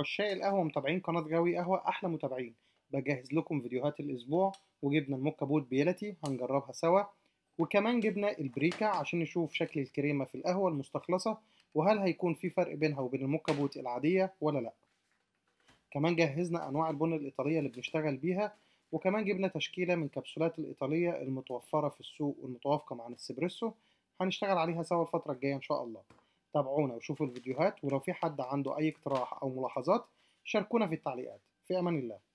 عشاق القهوة متابعين قناة غاوي قهوة أحلى متابعين بجهز لكم فيديوهات الأسبوع وجبنا الموكا بوت بيلتي هنجربها سوا وكمان جبنا البريكا عشان نشوف شكل الكريمة في القهوة المستخلصة وهل هيكون في فرق بينها وبين الموكا بوت العادية ولا لأ كمان جهزنا أنواع البن الإيطالية اللي بنشتغل بيها وكمان جبنا تشكيلة من كبسولات الإيطالية المتوفرة في السوق والمتوافقة مع الإسبريسو هنشتغل عليها سوا الفترة الجاية إن شاء الله تابعونا وشوفوا الفيديوهات ولو في حد عنده أي اقتراح أو ملاحظات شاركونا في التعليقات في أمان الله